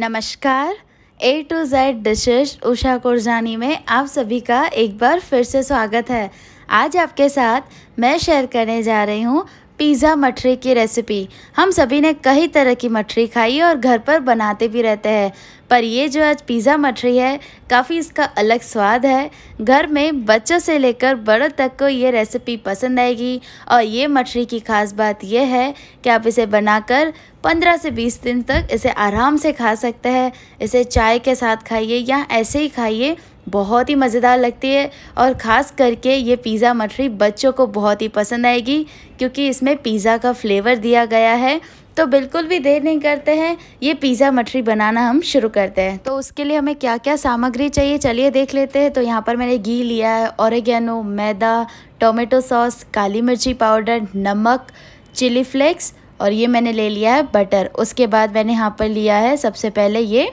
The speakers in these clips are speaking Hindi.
नमस्कार A to Z dishes Usha Kurjani में आप सभी का एक बार फिर से स्वागत है आज आपके साथ मैं शेयर करने जा रही हूँ पिज़्ज़ा मठरी की रेसिपी हम सभी ने कई तरह की मठरी खाई है और घर पर बनाते भी रहते हैं पर ये जो आज पिज़्ज़ा मठरी है काफ़ी इसका अलग स्वाद है घर में बच्चों से लेकर बड़ों तक को ये रेसिपी पसंद आएगी और ये मठरी की खास बात यह है कि आप इसे बनाकर 15 से 20 दिन तक इसे आराम से खा सकते हैं इसे चाय के साथ खाइए या ऐसे ही खाइए बहुत ही मज़ेदार लगती है और ख़ास करके ये पिज़्ज़ा मठरी बच्चों को बहुत ही पसंद आएगी क्योंकि इसमें पिज़्ज़ा का फ्लेवर दिया गया है तो बिल्कुल भी देर नहीं करते हैं ये पिज़्ज़ा मठरी बनाना हम शुरू करते हैं तो उसके लिए हमें क्या क्या सामग्री चाहिए चलिए देख लेते हैं तो यहाँ पर मैंने घी लिया है औरगेनो मैदा टोमेटो सॉस काली मिर्ची पाउडर नमक चिली फ्लेक्स और ये मैंने ले लिया है बटर उसके बाद मैंने यहाँ पर लिया है सबसे पहले ये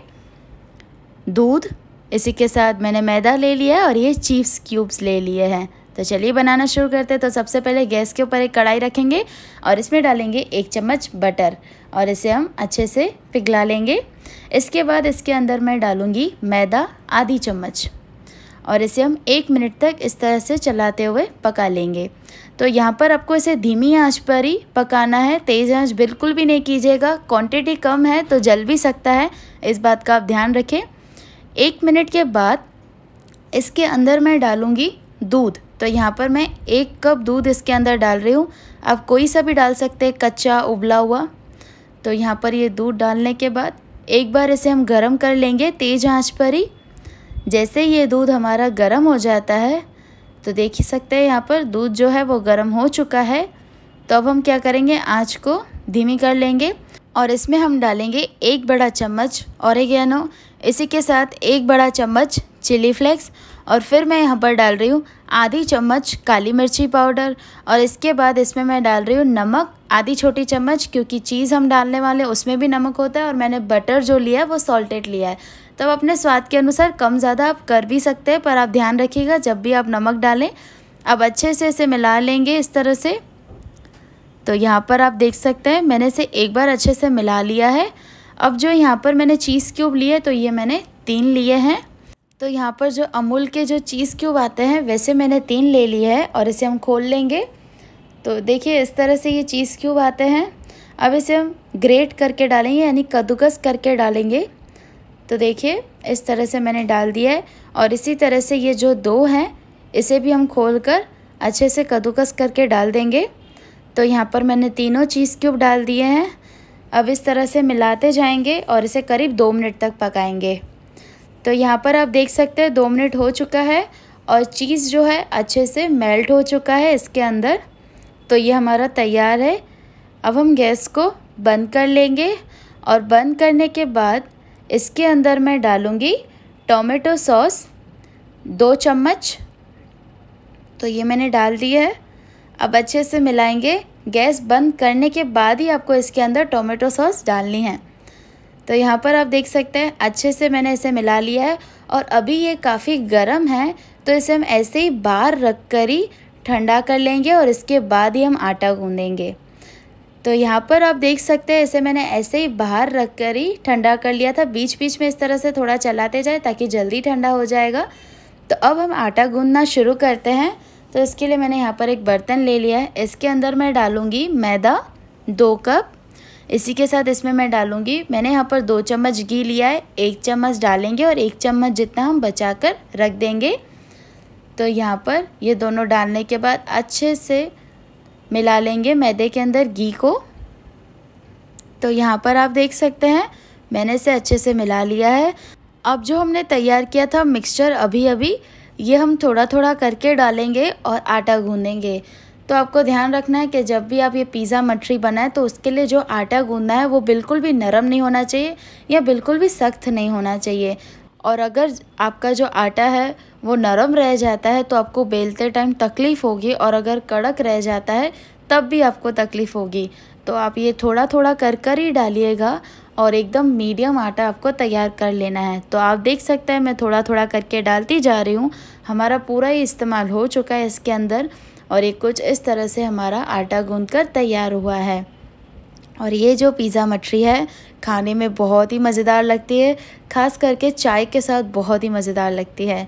दूध इसी के साथ मैंने मैदा ले लिया है और ये चीप्स क्यूब्स ले लिए हैं तो चलिए बनाना शुरू करते हैं तो सबसे पहले गैस के ऊपर एक कढ़ाई रखेंगे और इसमें डालेंगे एक चम्मच बटर और इसे हम अच्छे से पिघला लेंगे इसके बाद इसके अंदर मैं डालूँगी मैदा आधी चम्मच और इसे हम एक मिनट तक इस तरह से चलाते हुए पका लेंगे तो यहाँ पर आपको इसे धीमी आंच पर ही पकाना है तेज़ आंच बिल्कुल भी नहीं कीजिएगा क्वांटिटी कम है तो जल भी सकता है इस बात का आप ध्यान रखें एक मिनट के बाद इसके अंदर मैं डालूँगी दूध तो यहाँ पर मैं एक कप दूध इसके अंदर डाल रही हूँ आप कोई सा भी डाल सकते हैं कच्चा उबला हुआ तो यहाँ पर ये दूध डालने के बाद एक बार इसे हम गरम कर लेंगे तेज़ आंच पर ही जैसे ये दूध हमारा गरम हो जाता है तो देख ही सकते हैं यहाँ पर दूध जो है वो गरम हो चुका है तो अब हम क्या करेंगे आँच को धीमी कर लेंगे और इसमें हम डालेंगे एक बड़ा चम्मच औरगैनो इसी के साथ एक बड़ा चम्मच चिली फ्लेक्स और फिर मैं यहाँ पर डाल रही हूँ आधी चम्मच काली मिर्ची पाउडर और इसके बाद इसमें मैं डाल रही हूँ नमक आधी छोटी चम्मच क्योंकि चीज़ हम डालने वाले उसमें भी नमक होता है और मैंने बटर जो लिया है वो सॉल्टेड लिया है तब अपने स्वाद के अनुसार कम ज़्यादा आप कर भी सकते हैं पर आप ध्यान रखिएगा जब भी आप नमक डालें अब अच्छे से इसे मिला लेंगे इस तरह से तो यहाँ पर आप देख सकते हैं मैंने इसे एक बार अच्छे से मिला लिया है अब जो यहाँ पर मैंने चीज़ क्यूब लिए तो ये मैंने तीन लिए हैं तो यहाँ पर जो अमूल के जो चीज़ क्यूब आते हैं वैसे मैंने तीन ले लिए है और इसे हम खोल लेंगे तो देखिए इस तरह से ये चीज़ क्यूब आते हैं अब इसे हम ग्रेट करके डालेंगे यानी कद्दूकस करके डालेंगे तो देखिए इस तरह से मैंने डाल दिया है और इसी तरह से ये जो दो हैं इसे भी हम खोल कर अच्छे से कद्दूकस करके डाल देंगे तो यहाँ पर मैंने तीनों चीज़ क्यूब डाल दिए हैं अब इस तरह से मिलाते जाएंगे और इसे करीब दो मिनट तक पकाएंगे तो यहाँ पर आप देख सकते हैं दो मिनट हो चुका है और चीज़ जो है अच्छे से मेल्ट हो चुका है इसके अंदर तो ये हमारा तैयार है अब हम गैस को बंद कर लेंगे और बंद करने के बाद इसके अंदर मैं डालूँगी टोमेटो सॉस दो चम्मच तो ये मैंने डाल दिया है अब अच्छे से मिलाएंगे गैस बंद करने के बाद ही आपको इसके अंदर टोमेटो सॉस डालनी है तो यहाँ पर आप देख सकते हैं अच्छे से मैंने इसे मिला लिया है और अभी ये काफ़ी गर्म है तो इसे हम ऐसे ही बाहर रख कर ही ठंडा कर लेंगे और इसके बाद ही हम आटा गूँधेंगे तो यहाँ पर आप देख सकते हैं इसे मैंने ऐसे ही बाहर रख कर ही ठंडा कर लिया था बीच बीच में इस तरह से थोड़ा चलाते जाए ताकि जल्दी ठंडा हो जाएगा तो अब हम आटा गूँधना शुरू करते हैं तो इसके लिए मैंने यहाँ पर एक बर्तन ले लिया है इसके अंदर मैं डालूँगी मैदा दो कप इसी के साथ इसमें मैं डालूँगी मैंने यहाँ पर दो चम्मच घी लिया है एक चम्मच डालेंगे और एक चम्मच जितना हम बचा कर रख देंगे तो यहाँ पर ये दोनों डालने के बाद अच्छे से मिला लेंगे मैदे के अंदर घी को तो यहाँ पर आप देख सकते हैं मैंने इसे अच्छे से मिला लिया है अब जो हमने तैयार किया था मिक्सचर अभी अभी ये हम थोड़ा थोड़ा करके डालेंगे और आटा गूंदेंगे तो आपको ध्यान रखना है कि जब भी आप ये पिज़्ज़ा मटरी बनाएं तो उसके लिए जो आटा गूंदना है वो बिल्कुल भी नरम नहीं होना चाहिए या बिल्कुल भी सख्त नहीं होना चाहिए और अगर आपका जो आटा है वो नरम रह जाता है तो आपको बेलते टाइम तकलीफ़ होगी और अगर कड़क रह जाता है तब भी आपको तकलीफ़ होगी तो आप ये थोड़ा थोड़ा कर कर ही डालिएगा और एकदम मीडियम आटा आपको तैयार कर लेना है तो आप देख सकते हैं मैं थोड़ा थोड़ा करके डालती जा रही हूँ हमारा पूरा ही इस्तेमाल हो चुका है इसके अंदर और ये कुछ इस तरह से हमारा आटा गूँध कर तैयार हुआ है और ये जो पिज़्ज़ा मठरी है खाने में बहुत ही मज़ेदार लगती है ख़ास करके चाय के साथ बहुत ही मज़ेदार लगती है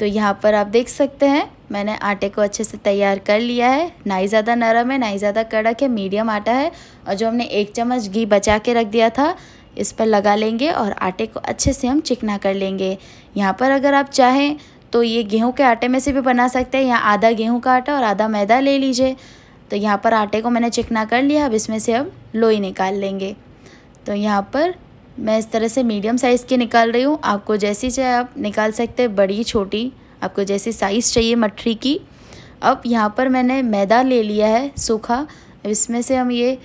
तो यहाँ पर आप देख सकते हैं मैंने आटे को अच्छे से तैयार कर लिया है ना ही ज़्यादा नरम है ना ही ज़्यादा कड़क है मीडियम आटा है और जो हमने एक चम्मच घी बचा के रख दिया था इस पर लगा लेंगे और आटे को अच्छे से हम चिकना कर लेंगे यहाँ पर अगर आप चाहें तो ये गेहूँ के आटे में से भी बना सकते हैं यहाँ आधा गेहूँ का आटा और आधा मैदा ले लीजिए तो यहाँ पर आटे को मैंने चिकना कर लिया अब इसमें से हम लोई निकाल लेंगे तो यहाँ पर मैं इस तरह से मीडियम साइज़ की निकाल रही हूँ आपको जैसी चाहे आप निकाल सकते हैं बड़ी छोटी आपको जैसे साइज़ चाहिए मठरी की अब यहाँ पर मैंने मैदा ले लिया है सूखा इसमें से हम ये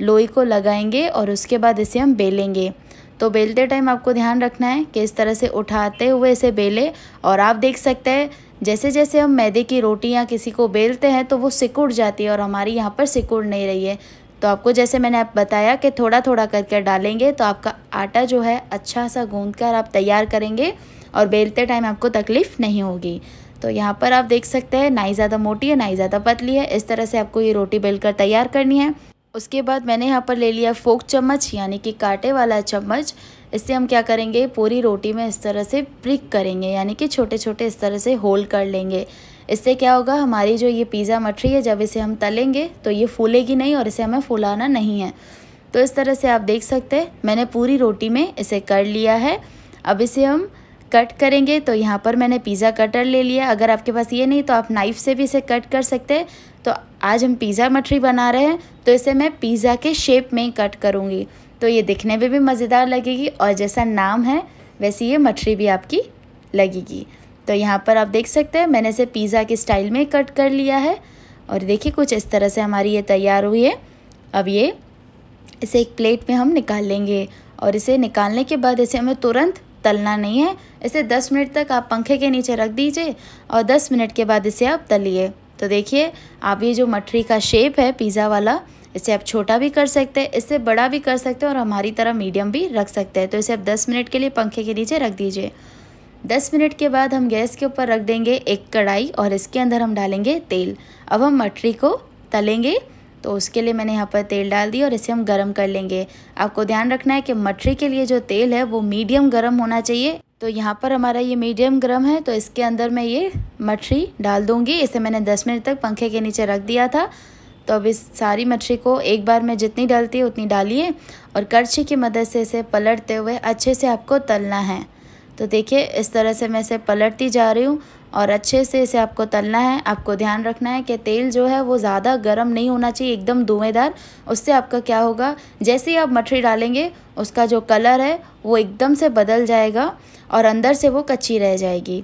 लोई को लगाएंगे और उसके बाद इसे हम बेलेंगे तो बेलते टाइम आपको ध्यान रखना है कि इस तरह से उठाते हुए इसे बेले और आप देख सकते हैं जैसे जैसे हम मैदे की रोटी या किसी को बेलते हैं तो वो सिकुड़ जाती है और हमारी यहाँ पर सिकुड़ नहीं रही है तो आपको जैसे मैंने आप बताया कि थोड़ा थोड़ा करके डालेंगे तो आपका आटा जो है अच्छा सा गूँध कर आप तैयार करेंगे और बेलते टाइम आपको तकलीफ़ नहीं होगी तो यहाँ पर आप देख सकते हैं ना ही ज़्यादा मोटी है ना ही ज़्यादा पतली है इस तरह से आपको ये रोटी बेलकर तैयार करनी है उसके बाद मैंने यहाँ पर ले लिया फोक चम्मच यानी कि कांटे वाला चम्मच इससे हम क्या करेंगे पूरी रोटी में इस तरह से प्रिक करेंगे यानी कि छोटे छोटे इस तरह से होल कर लेंगे इससे क्या होगा हमारी जो ये पिज़्ज़ा मठरी है जब इसे हम तलेंगे तो ये फूलेगी नहीं और इसे हमें फुलाना नहीं है तो इस तरह से आप देख सकते हैं मैंने पूरी रोटी में इसे कर लिया है अब इसे हम कट करेंगे तो यहाँ पर मैंने पिज़्ज़ा कटर ले लिया अगर आपके पास ये नहीं तो आप नाइफ़ से भी इसे कट कर सकते हैं तो आज हम पिज़्ज़ा मठरी बना रहे हैं तो इसे मैं पिज़्ज़ा के शेप में ही कट करूँगी तो ये दिखने में भी मज़ेदार लगेगी और जैसा नाम है वैसी ये मठरी भी आपकी लगेगी तो यहाँ पर आप देख सकते हैं मैंने इसे पिज़्ज़ा के स्टाइल में कट कर लिया है और देखिए कुछ इस तरह से हमारी ये तैयार हुई है अब ये इसे एक प्लेट में हम निकाल लेंगे और इसे निकालने के बाद इसे हमें तुरंत तलना नहीं है इसे 10 मिनट तक आप पंखे के नीचे रख दीजिए और 10 मिनट के बाद इसे आप तलिए तो देखिए आप ये जो मठरी का शेप है पिज़्ज़ा वाला इसे आप छोटा भी कर सकते हैं इससे बड़ा भी कर सकते हैं और हमारी तरह मीडियम भी रख सकते हैं तो इसे आप दस मिनट के लिए पंखे के नीचे रख दीजिए दस मिनट के बाद हम गैस के ऊपर रख देंगे एक कढ़ाई और इसके अंदर हम डालेंगे तेल अब हम मठरी को तलेंगे तो उसके लिए मैंने यहाँ पर तेल डाल दिया और इसे हम गर्म कर लेंगे आपको ध्यान रखना है कि मटरी के लिए जो तेल है वो मीडियम गर्म होना चाहिए तो यहाँ पर हमारा ये मीडियम गर्म है तो इसके अंदर मैं ये मटरी डाल दूँगी इसे मैंने 10 मिनट तक पंखे के नीचे रख दिया था तो अब इस सारी मछली को एक बार में जितनी डालती है उतनी डालिए और करछी की मदद से इसे पलटते हुए अच्छे से आपको तलना है तो देखिए इस तरह से मैं इसे पलटती जा रही हूँ और अच्छे से इसे आपको तलना है आपको ध्यान रखना है कि तेल जो है वो ज़्यादा गर्म नहीं होना चाहिए एकदम धुएँदार उससे आपका क्या होगा जैसे ही आप मठरी डालेंगे उसका जो कलर है वो एकदम से बदल जाएगा और अंदर से वो कच्ची रह जाएगी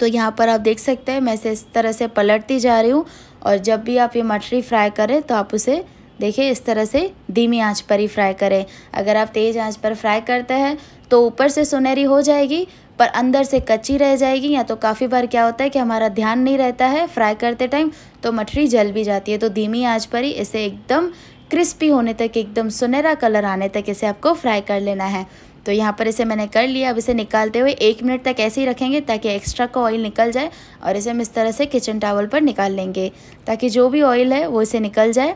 तो यहाँ पर आप देख सकते हैं मैं इसे इस तरह से पलटती जा रही हूँ और जब भी आप ये मठरी फ्राई करें तो आप उसे देखिए इस तरह से धीमी आंच पर ही फ्राई करें अगर आप तेज़ आंच पर फ्राई करते हैं तो ऊपर से सुनहरी हो जाएगी पर अंदर से कच्ची रह जाएगी या तो काफ़ी बार क्या होता है कि हमारा ध्यान नहीं रहता है फ्राई करते टाइम तो मछली जल भी जाती है तो धीमी आँच पर ही इसे एकदम क्रिस्पी होने तक एकदम सुनहरा कलर आने तक इसे आपको फ्राई कर लेना है तो यहाँ पर इसे मैंने कर लिया अब इसे निकालते हुए एक मिनट तक ऐसे ही रखेंगे ताकि एक्स्ट्रा का ऑयल निकल जाए और इसे हम इस तरह से किचन टावल पर निकाल लेंगे ताकि जो भी ऑयल है वो इसे निकल जाए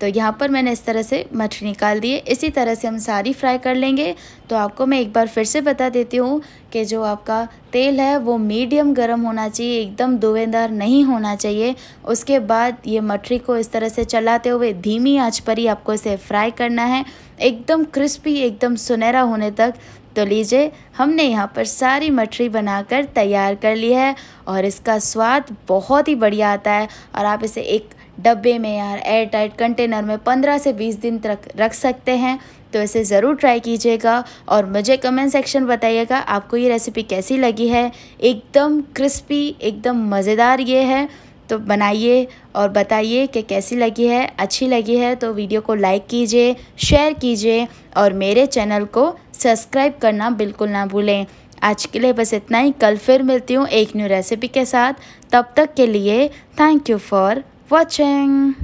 तो यहाँ पर मैंने इस तरह से मछली निकाल दिए इसी तरह से हम सारी फ्राई कर लेंगे तो आपको मैं एक बार फिर से बता देती हूँ कि जो आपका तेल है वो मीडियम गर्म होना चाहिए एकदम दुवेदार नहीं होना चाहिए उसके बाद ये मछली को इस तरह से चलाते हुए धीमी आँच पर ही आपको इसे फ्राई करना है एकदम क्रिस्पी एकदम सुनहरा होने तक तो लीजिए हमने यहाँ पर सारी मठरी बनाकर तैयार कर ली है और इसका स्वाद बहुत ही बढ़िया आता है और आप इसे एक डब्बे में या एयर टाइट कंटेनर में 15 से 20 दिन तक रख सकते हैं तो इसे ज़रूर ट्राई कीजिएगा और मुझे कमेंट सेक्शन बताइएगा आपको ये रेसिपी कैसी लगी है एकदम क्रिस्पी एकदम मज़ेदार ये है तो बनाइए और बताइए कि कैसी लगी है अच्छी लगी है तो वीडियो को लाइक कीजिए शेयर कीजिए और मेरे चैनल को सब्सक्राइब करना बिल्कुल ना भूलें आज के लिए बस इतना ही कल फिर मिलती हूँ एक न्यू रेसिपी के साथ तब तक के लिए थैंक यू फॉर watching